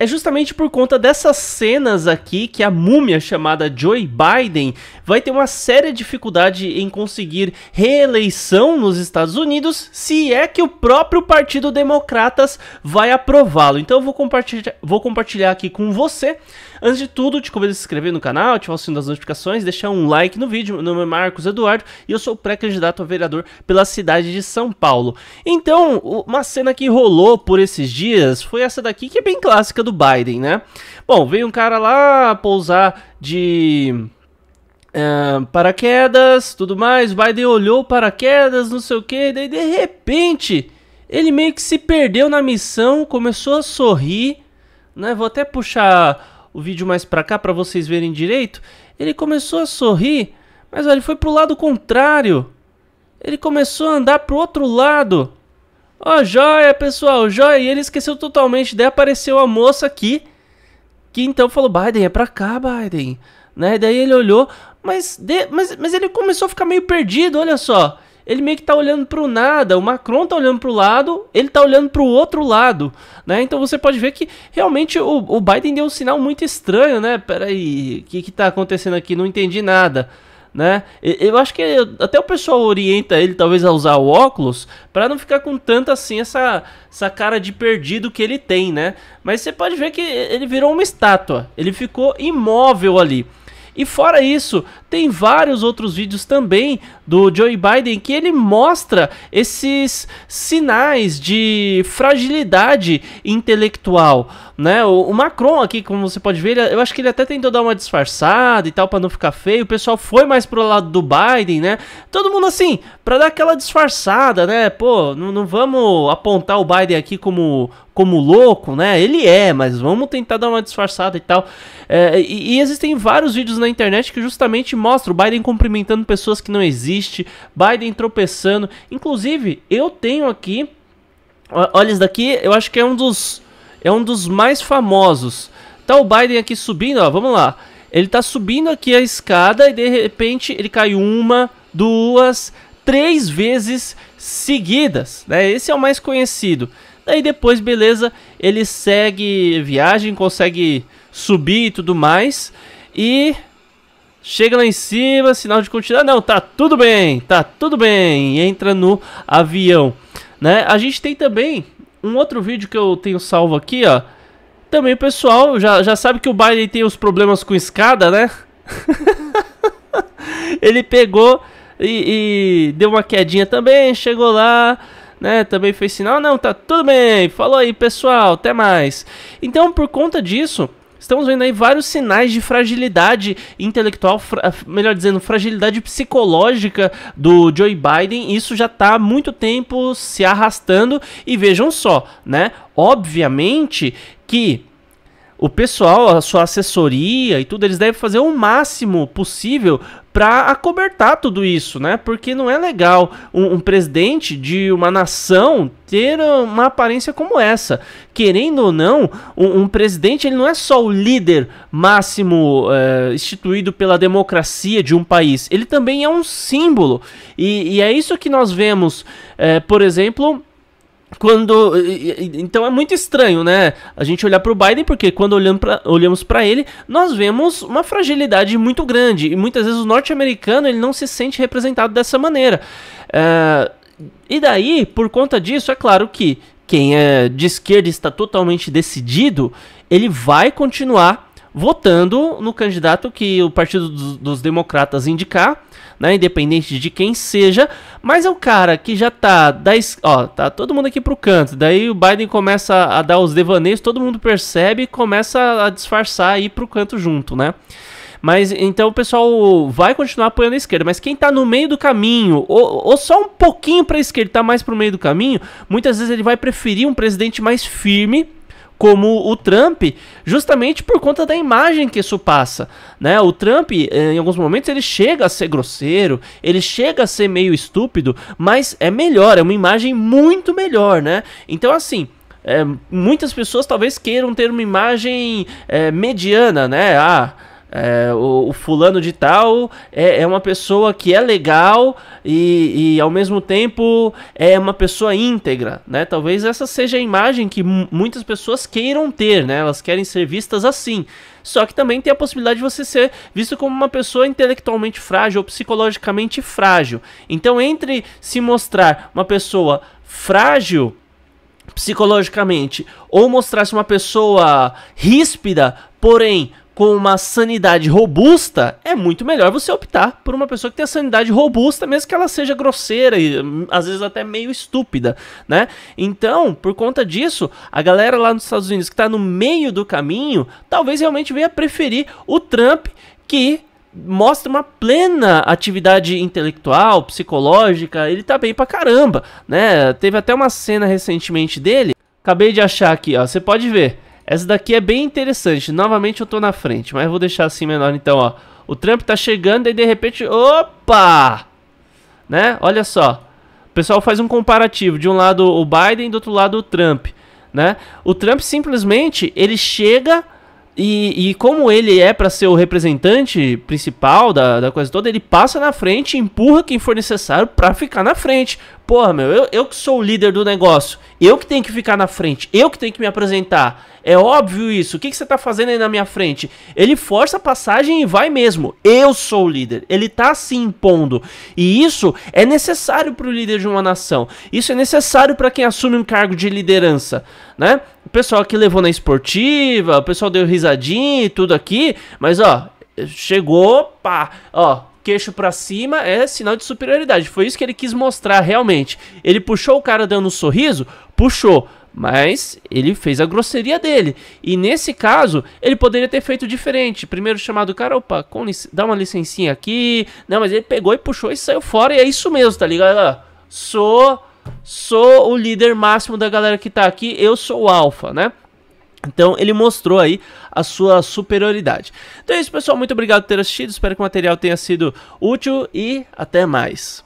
é justamente por conta dessas cenas aqui que a múmia chamada Joe Biden vai ter uma séria dificuldade em conseguir reeleição nos Estados Unidos, se é que o próprio Partido Democratas vai aprová-lo. Então eu vou compartilhar, vou compartilhar aqui com você. Antes de tudo, te convido a se inscrever no canal, ativar o sino das notificações, deixar um like no vídeo. Meu nome é Marcos Eduardo e eu sou pré-candidato a vereador pela cidade de São Paulo. Então, uma cena que rolou por esses dias foi essa daqui, que é bem clássica do do Biden, né? Bom, veio um cara lá pousar de. Uh, paraquedas, tudo mais. Biden olhou paraquedas, não sei o que. Daí de repente ele meio que se perdeu na missão, começou a sorrir, né? Vou até puxar o vídeo mais para cá para vocês verem direito. Ele começou a sorrir, mas olha, ele foi pro lado contrário. Ele começou a andar pro outro lado. Ó, oh, joia, pessoal, joia. E ele esqueceu totalmente. Daí apareceu a moça aqui, que então falou: Biden, é pra cá, Biden. Né? Daí ele olhou, mas, de... mas, mas ele começou a ficar meio perdido, olha só. Ele meio que tá olhando pro nada, o Macron tá olhando pro lado, ele tá olhando pro outro lado, né? Então você pode ver que realmente o, o Biden deu um sinal muito estranho, né? Peraí, o que que tá acontecendo aqui? Não entendi nada né? Eu acho que até o pessoal orienta ele talvez a usar o óculos para não ficar com tanta assim essa, essa cara de perdido que ele tem, né? Mas você pode ver que ele virou uma estátua, ele ficou imóvel ali. E fora isso, tem vários outros vídeos também do Joe Biden que ele mostra esses sinais de fragilidade intelectual, né? O, Macron aqui, como você pode ver, eu acho que ele até tentou dar uma disfarçada e tal para não ficar feio. O pessoal foi mais pro lado do Biden, né? Todo mundo assim, para dar aquela disfarçada, né? Pô, não, não vamos apontar o Biden aqui como como louco, né? Ele é, mas vamos tentar dar uma disfarçada e tal. É, e, e, existem vários vídeos na internet que justamente mostra o Biden cumprimentando pessoas que não existem, Biden tropeçando. Inclusive, eu tenho aqui. Olha isso daqui, eu acho que é um dos. É um dos mais famosos. Tá o Biden aqui subindo, ó, vamos lá. Ele tá subindo aqui a escada e de repente ele cai uma, duas, três vezes seguidas, né? Esse é o mais conhecido. Daí depois, beleza, ele segue viagem, consegue subir e tudo mais. E Chega lá em cima, sinal de continuar. Não, tá tudo bem, tá tudo bem. E entra no avião, né? A gente tem também um outro vídeo que eu tenho salvo aqui, ó. Também, pessoal, já, já sabe que o baile tem os problemas com escada, né? Ele pegou e, e deu uma quedinha também, chegou lá, né? Também fez sinal. Não, tá tudo bem. Falou aí, pessoal, até mais. Então, por conta disso estamos vendo aí vários sinais de fragilidade intelectual, fra ah, melhor dizendo, fragilidade psicológica do Joe Biden. Isso já está há muito tempo se arrastando e vejam só, né? Obviamente que o pessoal, a sua assessoria e tudo, eles devem fazer o máximo possível para acobertar tudo isso, né? Porque não é legal um, um, presidente de uma nação ter uma aparência como essa. Querendo ou não, um, um presidente ele não é só o líder máximo é, instituído pela democracia de um país. Ele também é um símbolo. E, e é isso que nós vemos, é, por exemplo quando então é muito estranho, né? A gente olhar para o Biden porque quando olhamos para ele, nós vemos uma fragilidade muito grande e muitas vezes o norte-americano ele não se sente representado dessa maneira. É, e daí, por conta disso, é claro que quem é de esquerda está totalmente decidido, ele vai continuar votando no candidato que o Partido dos, dos Democratas indicar, né, independente de quem seja, mas é o cara que já tá da ó, tá todo mundo aqui pro canto. Daí o Biden começa a dar os devaneios, todo mundo percebe e começa a disfarçar e ir pro canto junto, né? Mas então o pessoal vai continuar apoiando a esquerda, mas quem tá no meio do caminho, ou, ou só um pouquinho para a esquerda, tá mais pro meio do caminho, muitas vezes ele vai preferir um presidente mais firme como o Trump, justamente por conta da imagem que isso passa, né? O Trump, eh, em alguns momentos, ele chega a ser grosseiro, ele chega a ser meio estúpido, mas é melhor, é uma imagem muito melhor, né? Então, assim, é, muitas pessoas talvez queiram ter uma imagem é, mediana, né? Ah, é, o, o, fulano de tal é, é, uma pessoa que é legal e, e, ao mesmo tempo é uma pessoa íntegra, né? Talvez essa seja a imagem que muitas pessoas queiram ter, né? Elas querem ser vistas assim. Só que também tem a possibilidade de você ser visto como uma pessoa intelectualmente frágil ou psicologicamente frágil. Então, entre se mostrar uma pessoa frágil psicologicamente ou mostrar-se uma pessoa ríspida, porém com uma sanidade robusta, é muito melhor você optar por uma pessoa que tem a sanidade robusta, mesmo que ela seja grosseira e hum, às vezes até meio estúpida, né? Então, por conta disso, a galera lá nos Estados Unidos que está no meio do caminho, talvez realmente venha preferir o Trump que mostra uma plena atividade intelectual, psicológica, ele tá bem pra caramba, né? Teve até uma cena recentemente dele, acabei de achar aqui, ó, você pode ver. Essa daqui é bem interessante. Novamente eu tô na frente, mas vou deixar assim menor então, ó. O Trump tá chegando e de repente, opa! Né? Olha só. O pessoal faz um comparativo, de um lado o Biden, do outro lado o Trump, né? O Trump simplesmente ele chega e, e como ele é para ser o representante principal da, da coisa toda, ele passa na frente e empurra quem for necessário para ficar na frente. Porra, meu, eu, eu que sou o líder do negócio, eu que tenho que ficar na frente, eu que tenho que me apresentar. É óbvio isso, o que, que você tá fazendo aí na minha frente? Ele força a passagem e vai mesmo. Eu sou o líder, ele tá se impondo. E isso é necessário para o líder de uma nação, isso é necessário para quem assume um cargo de liderança, né? o pessoal que levou na esportiva, o pessoal deu risadinha e tudo aqui, mas ó, chegou, pá, ó, queixo para cima é sinal de superioridade. Foi isso que ele quis mostrar realmente. Ele puxou o cara dando um sorriso, puxou, mas ele fez a grosseria dele. E nesse caso, ele poderia ter feito diferente. Primeiro chamado o cara, opa, dá uma licencinha aqui. Não, mas ele pegou e puxou e saiu fora. E é isso mesmo, tá ligado? Sou sou o líder máximo da galera que tá aqui, eu sou o alfa, né? Então ele mostrou aí a sua superioridade. Então é isso, pessoal. Muito obrigado por ter assistido. Espero que o material tenha sido útil e até mais.